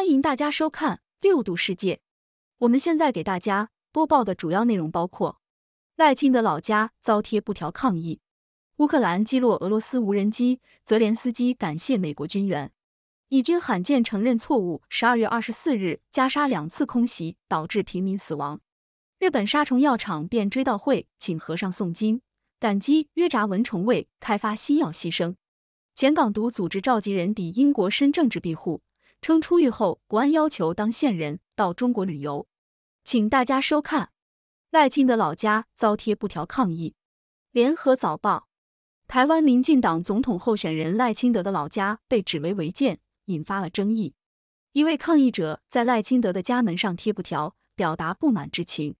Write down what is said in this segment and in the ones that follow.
欢迎大家收看《六度世界》。我们现在给大家播报的主要内容包括：赖清德老家遭贴布条抗议；乌克兰击落俄罗斯无人机；泽连斯基感谢美国军援；以军罕见承认错误；十二月二十四日加沙两次空袭导致平民死亡；日本杀虫药厂便追悼会请和尚诵经，感激约炸蚊虫味开发新药牺牲；前港独组织召集人抵英国申政治庇护。称出狱后，国安要求当线人到中国旅游。请大家收看。赖清德老家遭贴布条抗议。联合早报：台湾民进党总统候选人赖清德的老家被指为违建，引发了争议。一位抗议者在赖清德的家门上贴布条，表达不满之情。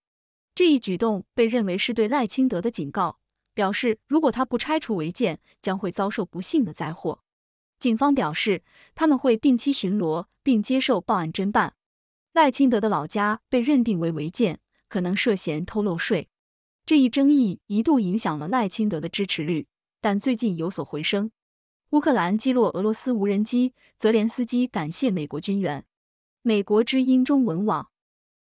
这一举动被认为是对赖清德的警告，表示如果他不拆除违建，将会遭受不幸的灾祸。警方表示，他们会定期巡逻并接受报案侦办。赖清德的老家被认定为违建，可能涉嫌偷漏税。这一争议一度影响了赖清德的支持率，但最近有所回升。乌克兰击落俄罗斯无人机，泽连斯基感谢美国军援。美国之音中文网，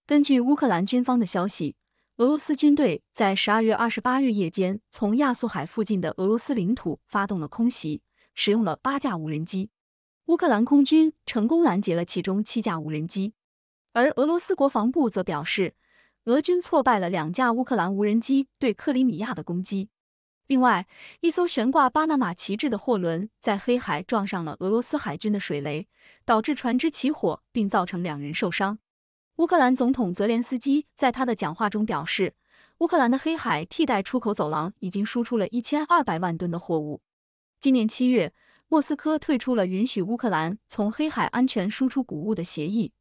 根据乌克兰军方的消息，俄罗斯军队在十二月二十八日夜间从亚速海附近的俄罗斯领土发动了空袭。使用了八架无人机，乌克兰空军成功拦截了其中七架无人机，而俄罗斯国防部则表示，俄军挫败了两架乌克兰无人机对克里米亚的攻击。另外，一艘悬挂巴拿马旗帜的货轮在黑海撞上了俄罗斯海军的水雷，导致船只起火并造成两人受伤。乌克兰总统泽连斯基在他的讲话中表示，乌克兰的黑海替代出口走廊已经输出了一千二百万吨的货物。今年七月，莫斯科退出了允许乌克兰从黑海安全输出谷物的协议。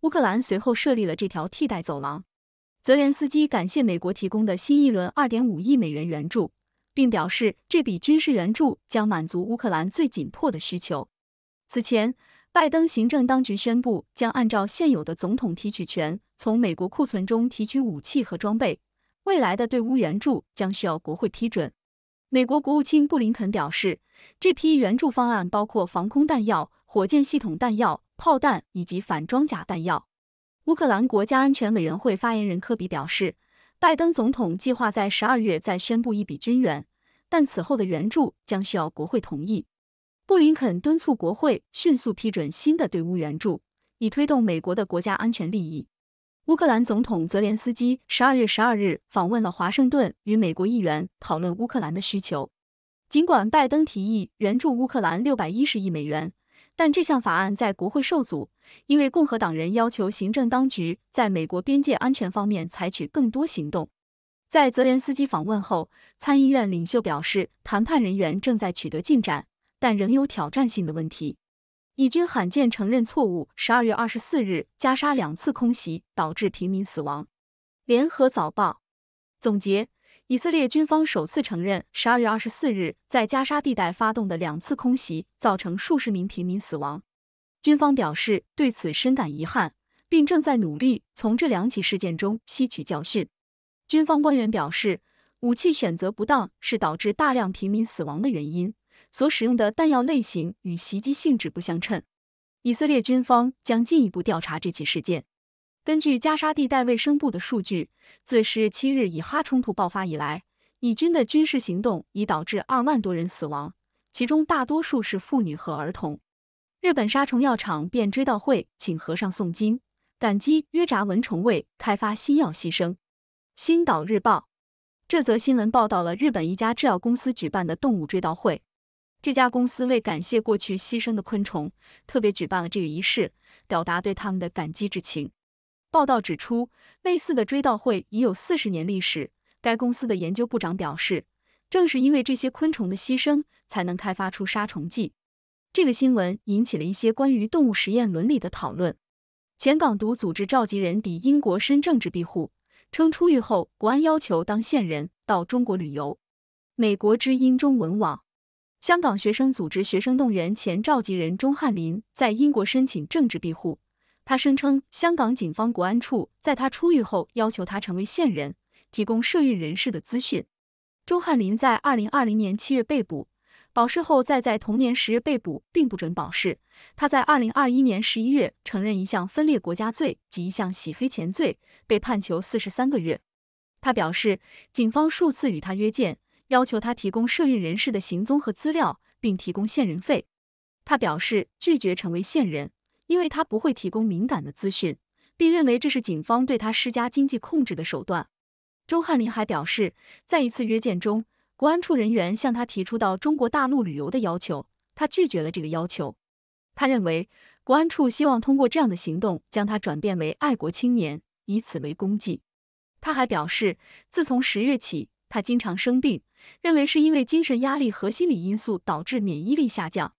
乌克兰随后设立了这条替代走廊。泽连斯基感谢美国提供的新一轮二点五亿美元援助，并表示这笔军事援助将满足乌克兰最紧迫的需求。此前，拜登行政当局宣布将按照现有的总统提取权从美国库存中提取武器和装备。未来的对乌援助将需要国会批准。美国国务卿布林肯表示。这批援助方案包括防空弹药、火箭系统弹药、炮弹以及反装甲弹药。乌克兰国家安全委员会发言人科比表示，拜登总统计划在十二月再宣布一笔军援，但此后的援助将需要国会同意。布林肯敦促国会迅速批准新的对乌援助，以推动美国的国家安全利益。乌克兰总统泽连斯基十二月十二日访问了华盛顿，与美国议员讨论乌克兰的需求。尽管拜登提议援助乌克兰六百一十亿美元，但这项法案在国会受阻，因为共和党人要求行政当局在美国边界安全方面采取更多行动。在泽连斯基访问后，参议院领袖表示，谈判人员正在取得进展，但仍有挑战性的问题。以军罕见承认错误，十二月二十四日加沙两次空袭导致平民死亡。联合早报总结。以色列军方首次承认，十二月二十四日在加沙地带发动的两次空袭造成数十名平民死亡。军方表示对此深感遗憾，并正在努力从这两起事件中吸取教训。军方官员表示，武器选择不当是导致大量平民死亡的原因，所使用的弹药类型与袭击性质不相称。以色列军方将进一步调查这起事件。根据加沙地带卫生部的数据，自十月七日以哈冲突爆发以来，以军的军事行动已导致二万多人死亡，其中大多数是妇女和儿童。日本杀虫药厂便追悼会，请和尚诵经，感激约扎蚊虫为开发新药牺牲。《新岛日报》这则新闻报道了日本一家制药公司举办的动物追悼会，这家公司为感谢过去牺牲的昆虫，特别举办了这个仪式，表达对他们的感激之情。报道指出，类似的追悼会已有四十年历史。该公司的研究部长表示，正是因为这些昆虫的牺牲，才能开发出杀虫剂。这个新闻引起了一些关于动物实验伦理的讨论。前港独组织召集人抵英国申政治庇护，称出狱后国安要求当线人，到中国旅游。美国之音中文网，香港学生组织学生动员前召集人钟汉林在英国申请政治庇护。他声称，香港警方国安处在他出狱后要求他成为线人，提供涉运人士的资讯。周汉林在二零二零年七月被捕，保释后再在同年十月被捕，并不准保释。他在二零二一年十一月承认一项分裂国家罪及一项洗黑钱罪，被判囚四十三个月。他表示，警方数次与他约见，要求他提供涉运人士的行踪和资料，并提供线人费。他表示拒绝成为线人。因为他不会提供敏感的资讯，并认为这是警方对他施加经济控制的手段。周汉林还表示，在一次约见中，国安处人员向他提出到中国大陆旅游的要求，他拒绝了这个要求。他认为国安处希望通过这样的行动将他转变为爱国青年，以此为功绩。他还表示，自从十月起，他经常生病，认为是因为精神压力和心理因素导致免疫力下降。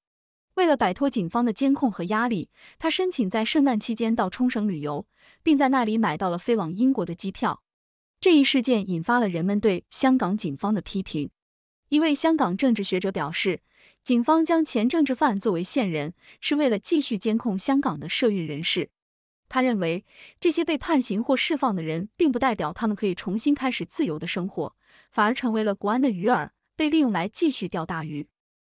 为了摆脱警方的监控和压力，他申请在圣诞期间到冲绳旅游，并在那里买到了飞往英国的机票。这一事件引发了人们对香港警方的批评。一位香港政治学者表示，警方将前政治犯作为线人，是为了继续监控香港的涉狱人士。他认为，这些被判刑或释放的人，并不代表他们可以重新开始自由的生活，反而成为了国安的鱼饵，被利用来继续钓大鱼。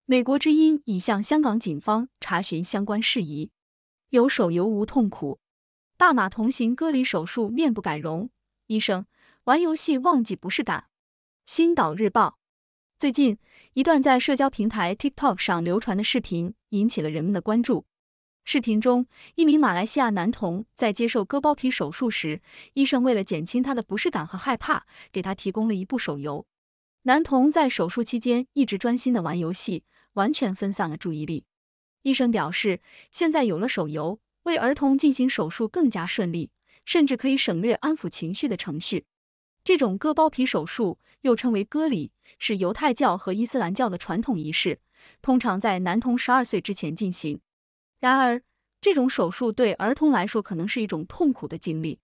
美国之音已向香港警方查询相关事宜。有手游无痛苦，大马童行割离手术面不改容。医生玩游戏忘记不适感。新岛日报。最近，一段在社交平台 TikTok 上流传的视频引起了人们的关注。视频中，一名马来西亚男童在接受割包皮手术时，医生为了减轻他的不适感和害怕，给他提供了一部手游。男童在手术期间一直专心的玩游戏。完全分散了注意力。医生表示，现在有了手游，为儿童进行手术更加顺利，甚至可以省略安抚情绪的程序。这种割包皮手术又称为割礼，是犹太教和伊斯兰教的传统仪式，通常在男童十二岁之前进行。然而，这种手术对儿童来说可能是一种痛苦的经历。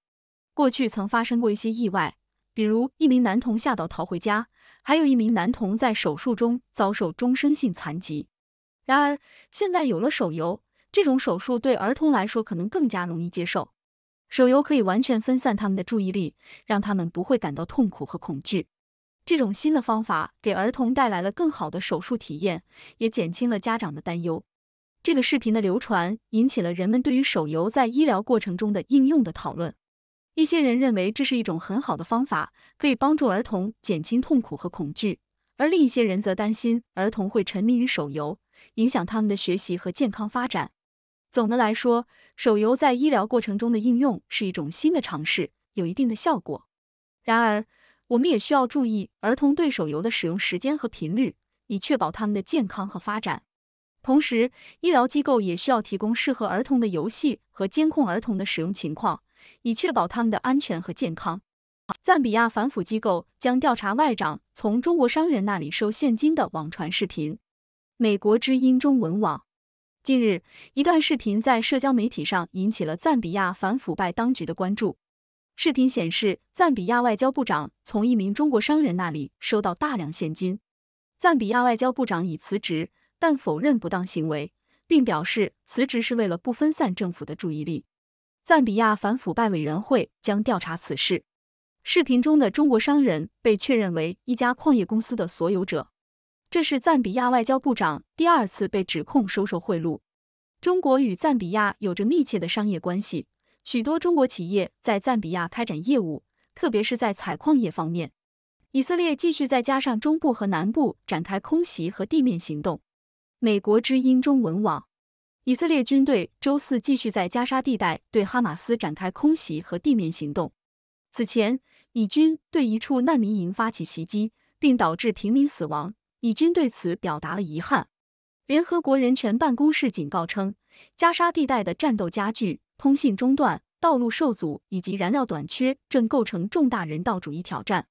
过去曾发生过一些意外，比如一名男童吓到逃回家。还有一名男童在手术中遭受终身性残疾。然而，现在有了手游，这种手术对儿童来说可能更加容易接受。手游可以完全分散他们的注意力，让他们不会感到痛苦和恐惧。这种新的方法给儿童带来了更好的手术体验，也减轻了家长的担忧。这个视频的流传引起了人们对于手游在医疗过程中的应用的讨论。一些人认为这是一种很好的方法，可以帮助儿童减轻痛苦和恐惧，而另一些人则担心儿童会沉迷于手游，影响他们的学习和健康发展。总的来说，手游在医疗过程中的应用是一种新的尝试，有一定的效果。然而，我们也需要注意儿童对手游的使用时间和频率，以确保他们的健康和发展。同时，医疗机构也需要提供适合儿童的游戏和监控儿童的使用情况。以确保他们的安全和健康。赞比亚反腐机构将调查外长从中国商人那里收现金的网传视频。美国之音中文网。近日，一段视频在社交媒体上引起了赞比亚反腐败当局的关注。视频显示，赞比亚外交部长从一名中国商人那里收到大量现金。赞比亚外交部长已辞职，但否认不当行为，并表示辞职是为了不分散政府的注意力。赞比亚反腐败委员会将调查此事。视频中的中国商人被确认为一家矿业公司的所有者。这是赞比亚外交部长第二次被指控收受贿赂。中国与赞比亚有着密切的商业关系，许多中国企业在赞比亚开展业务，特别是在采矿业方面。以色列继续在加上中部和南部展开空袭和地面行动。美国之音中文网。以色列军队周四继续在加沙地带对哈马斯展开空袭和地面行动。此前，以军对一处难民营发起袭击，并导致平民死亡。以军对此表达了遗憾。联合国人权办公室警告称，加沙地带的战斗加剧、通信中断、道路受阻以及燃料短缺正构成重大人道主义挑战。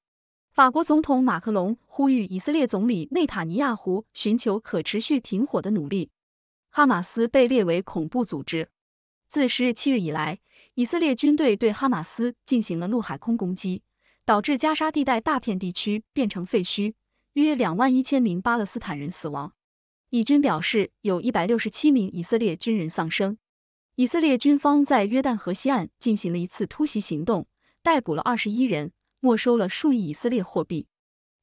法国总统马克龙呼吁以色列总理内塔尼亚胡寻求可持续停火的努力。哈马斯被列为恐怖组织。自十日七日以来，以色列军队对哈马斯进行了陆海空攻击，导致加沙地带大片地区变成废墟，约两万一千名巴勒斯坦人死亡。以军表示，有一百六十七名以色列军人丧生。以色列军方在约旦河西岸进行了一次突袭行动，逮捕了二十一人，没收了数亿以色列货币。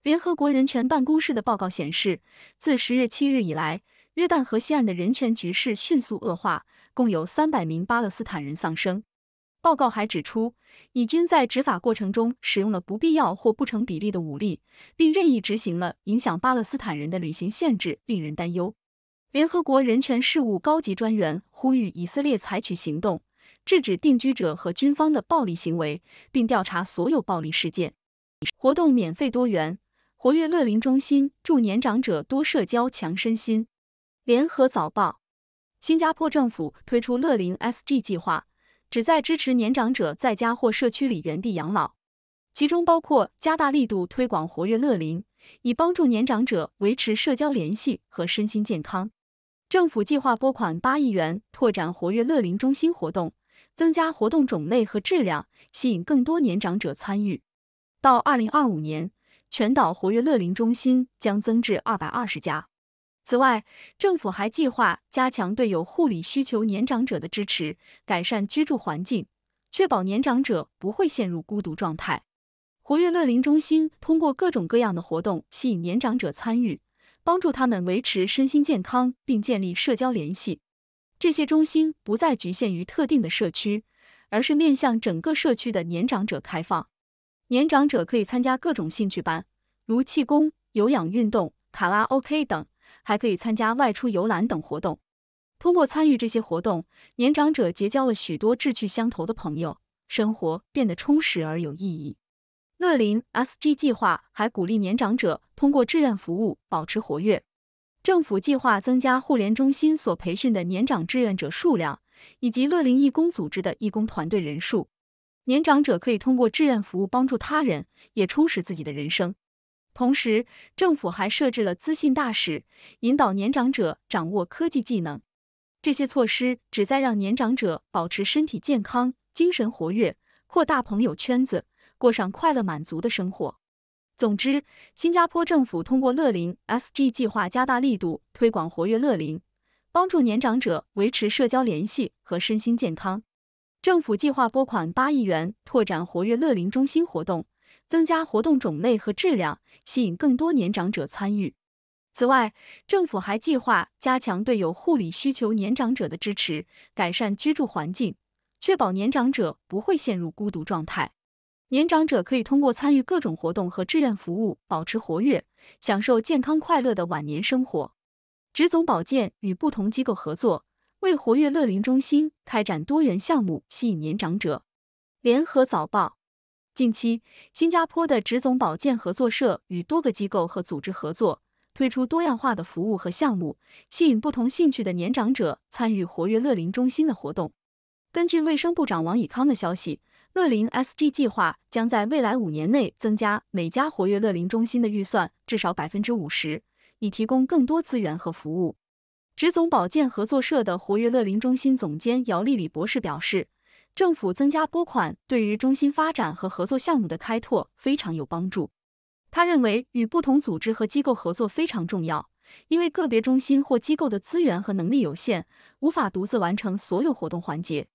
联合国人权办公室的报告显示，自十日七日以来。约旦河西岸的人权局势迅速恶化，共有三百名巴勒斯坦人丧生。报告还指出，以军在执法过程中使用了不必要或不成比例的武力，并任意执行了影响巴勒斯坦人的旅行限制，令人担忧。联合国人权事务高级专员呼吁以色列采取行动，制止定居者和军方的暴力行为，并调查所有暴力事件。活动免费、多元、活跃，乐龄中心助年长者多社交、强身心。联合早报：新加坡政府推出乐龄 SG 计划，旨在支持年长者在家或社区里原地养老，其中包括加大力度推广活跃乐龄，以帮助年长者维持社交联系和身心健康。政府计划拨款八亿元，拓展活跃乐龄中心活动，增加活动种类和质量，吸引更多年长者参与。到二零二五年，全岛活跃乐龄中心将增至二百二十家。此外，政府还计划加强对有护理需求年长者的支持，改善居住环境，确保年长者不会陷入孤独状态。活跃乐龄中心通过各种各样的活动吸引年长者参与，帮助他们维持身心健康并建立社交联系。这些中心不再局限于特定的社区，而是面向整个社区的年长者开放。年长者可以参加各种兴趣班，如气功、有氧运动、卡拉 OK 等。还可以参加外出游览等活动。通过参与这些活动，年长者结交了许多志趣相投的朋友，生活变得充实而有意义。乐林 SG 计划还鼓励年长者通过志愿服务保持活跃。政府计划增加互联中心所培训的年长志愿者数量，以及乐林义工组织的义工团队人数。年长者可以通过志愿服务帮助他人，也充实自己的人生。同时，政府还设置了资信大使，引导年长者掌握科技技能。这些措施旨在让年长者保持身体健康、精神活跃、扩大朋友圈子，过上快乐满足的生活。总之，新加坡政府通过乐龄 SG 计划加大力度推广活跃乐龄，帮助年长者维持社交联系和身心健康。政府计划拨款八亿元，拓展活跃乐龄中心活动。增加活动种类和质量，吸引更多年长者参与。此外，政府还计划加强对有护理需求年长者的支持，改善居住环境，确保年长者不会陷入孤独状态。年长者可以通过参与各种活动和志愿服务，保持活跃，享受健康快乐的晚年生活。职总保健与不同机构合作，为活跃乐龄中心开展多元项目，吸引年长者。联合早报。近期，新加坡的职总保健合作社与多个机构和组织合作，推出多样化的服务和项目，吸引不同兴趣的年长者参与活跃乐龄中心的活动。根据卫生部长王以康的消息，乐龄 SG 计划将在未来五年内增加每家活跃乐龄中心的预算至少百分之五十，以提供更多资源和服务。职总保健合作社的活跃乐龄中心总监姚丽丽博士表示。政府增加拨款对于中心发展和合作项目的开拓非常有帮助。他认为与不同组织和机构合作非常重要，因为个别中心或机构的资源和能力有限，无法独自完成所有活动环节。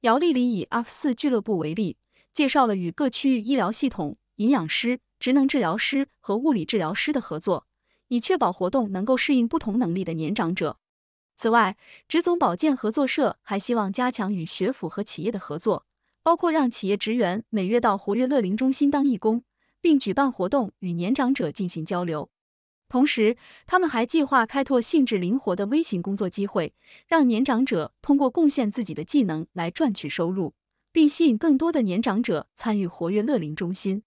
姚丽丽以 F 四俱乐部为例，介绍了与各区域医疗系统、营养师、职能治疗师和物理治疗师的合作，以确保活动能够适应不同能力的年长者。此外，职总保健合作社还希望加强与学府和企业的合作，包括让企业职员每月到活跃乐龄中心当义工，并举办活动与年长者进行交流。同时，他们还计划开拓性质灵活的微型工作机会，让年长者通过贡献自己的技能来赚取收入，并吸引更多的年长者参与活跃乐龄中心。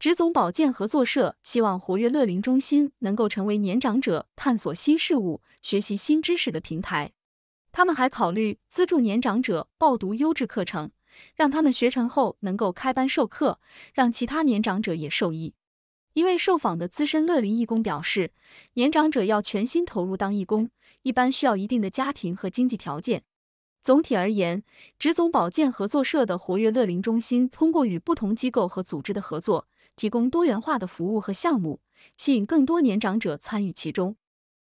职总保健合作社希望活跃乐龄中心能够成为年长者探索新事物、学习新知识的平台。他们还考虑资助年长者报读优质课程，让他们学成后能够开班授课，让其他年长者也受益。一位受访的资深乐龄义工表示，年长者要全心投入当义工，一般需要一定的家庭和经济条件。总体而言，职总保健合作社的活跃乐龄中心通过与不同机构和组织的合作。提供多元化的服务和项目，吸引更多年长者参与其中。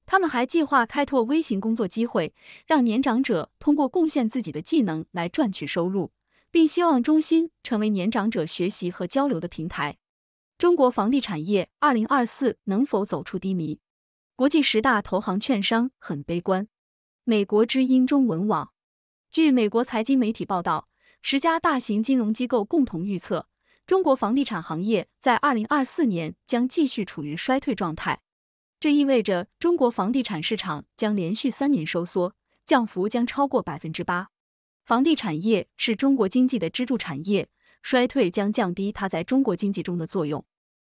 他们还计划开拓微型工作机会，让年长者通过贡献自己的技能来赚取收入，并希望中心成为年长者学习和交流的平台。中国房地产业二零二四能否走出低迷？国际十大投行券商很悲观。美国之音中文网，据美国财经媒体报道，十家大型金融机构共同预测。中国房地产行业在二零二四年将继续处于衰退状态，这意味着中国房地产市场将连续三年收缩，降幅将超过百分之八。房地产业是中国经济的支柱产业，衰退将降低它在中国经济中的作用。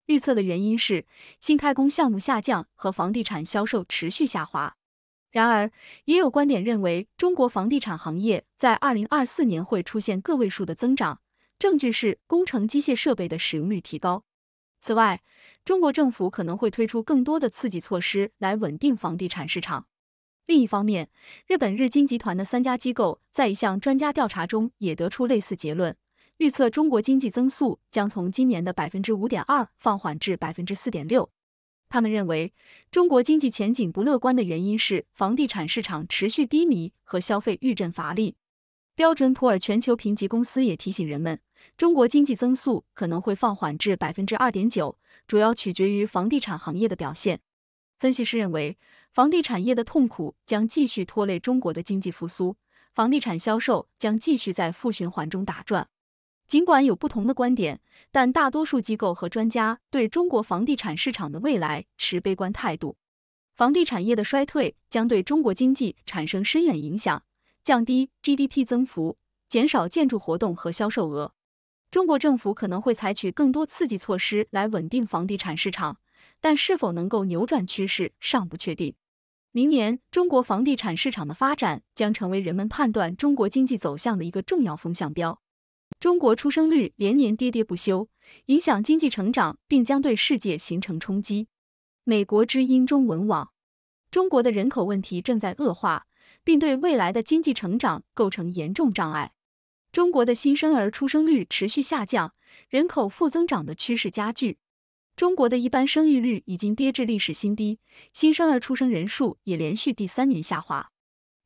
预测的原因是新开工项目下降和房地产销售持续下滑。然而，也有观点认为中国房地产行业在二零二四年会出现个位数的增长。证据是工程机械设备的使用率提高。此外，中国政府可能会推出更多的刺激措施来稳定房地产市场。另一方面，日本日经集团的三家机构在一项专家调查中也得出类似结论，预测中国经济增速将从今年的百分之五点二放缓至百分之四点六。他们认为，中国经济前景不乐观的原因是房地产市场持续低迷和消费遇震乏力。标准普尔全球评级公司也提醒人们，中国经济增速可能会放缓至百分之二点九，主要取决于房地产行业的表现。分析师认为，房地产业的痛苦将继续拖累中国的经济复苏，房地产销售将继续在负循环中打转。尽管有不同的观点，但大多数机构和专家对中国房地产市场的未来持悲观态度。房地产业的衰退将对中国经济产生深远影响。降低 GDP 增幅，减少建筑活动和销售额。中国政府可能会采取更多刺激措施来稳定房地产市场，但是否能够扭转趋势尚不确定。明年中国房地产市场的发展将成为人们判断中国经济走向的一个重要风向标。中国出生率连年跌跌不休，影响经济成长，并将对世界形成冲击。美国之音中文网：中国的人口问题正在恶化。并对未来的经济成长构成严重障碍。中国的新生儿出生率持续下降，人口负增长的趋势加剧。中国的一般生育率已经跌至历史新低，新生儿出生人数也连续第三年下滑。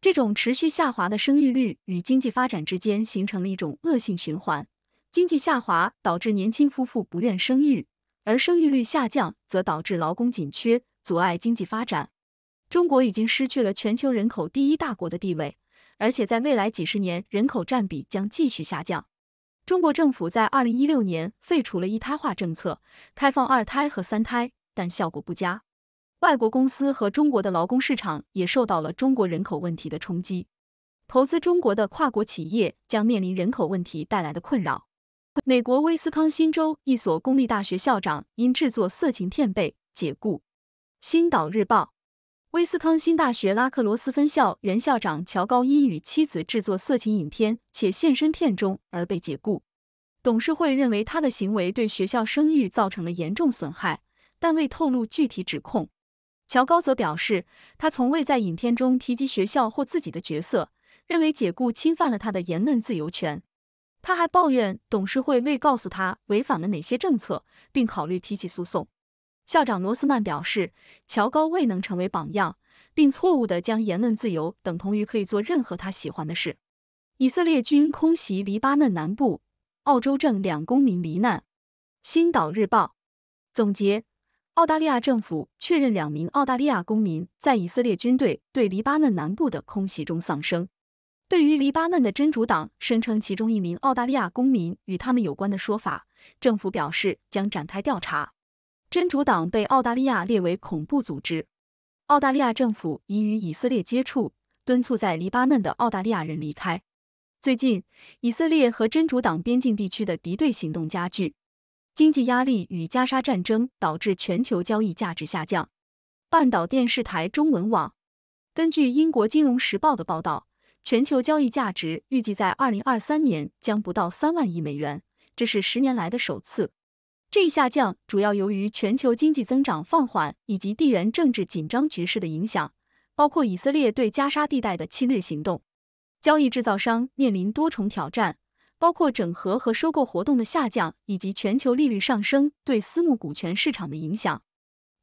这种持续下滑的生育率与经济发展之间形成了一种恶性循环：经济下滑导致年轻夫妇不愿生育，而生育率下降则导致劳工紧缺，阻碍经济发展。中国已经失去了全球人口第一大国的地位，而且在未来几十年人口占比将继续下降。中国政府在二零一六年废除了一胎化政策，开放二胎和三胎，但效果不佳。外国公司和中国的劳工市场也受到了中国人口问题的冲击。投资中国的跨国企业将面临人口问题带来的困扰。美国威斯康星州一所公立大学校长因制作色情片被解雇。《星岛日报》威斯康星大学拉克罗斯分校原校长乔高因与妻子制作色情影片且现身片中而被解雇。董事会认为他的行为对学校声誉造成了严重损害，但未透露具体指控。乔高则表示，他从未在影片中提及学校或自己的角色，认为解雇侵犯了他的言论自由权。他还抱怨董事会未告诉他违反了哪些政策，并考虑提起诉讼。校长罗斯曼表示，乔高未能成为榜样，并错误地将言论自由等同于可以做任何他喜欢的事。以色列军空袭黎巴嫩南部，澳洲正两公民罹难。星岛日报总结：澳大利亚政府确认两名澳大利亚公民在以色列军队对黎巴嫩南部的空袭中丧生。对于黎巴嫩的真主党声称其中一名澳大利亚公民与他们有关的说法，政府表示将展开调查。真主党被澳大利亚列为恐怖组织，澳大利亚政府已与以色列接触，敦促在黎巴嫩的澳大利亚人离开。最近，以色列和真主党边境地区的敌对行动加剧，经济压力与加沙战争导致全球交易价值下降。半岛电视台中文网根据英国金融时报的报道，全球交易价值预计在二零二三年将不到三万亿美元，这是十年来的首次。这一下降主要由于全球经济增长放缓以及地缘政治紧张局势的影响，包括以色列对加沙地带的侵略行动。交易制造商面临多重挑战，包括整合和收购活动的下降，以及全球利率上升对私募股权市场的影响。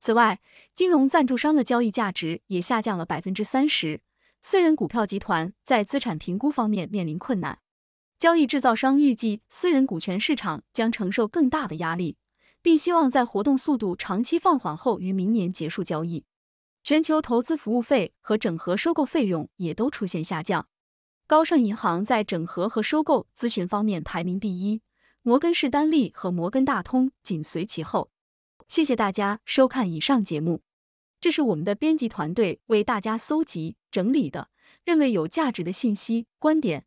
此外，金融赞助商的交易价值也下降了百分之三十。私人股票集团在资产评估方面面临困难。交易制造商预计，私人股权市场将承受更大的压力，并希望在活动速度长期放缓后于明年结束交易。全球投资服务费和整合收购费用也都出现下降。高盛银行在整合和收购咨询方面排名第一，摩根士丹利和摩根大通紧随其后。谢谢大家收看以上节目，这是我们的编辑团队为大家搜集整理的，认为有价值的信息观点。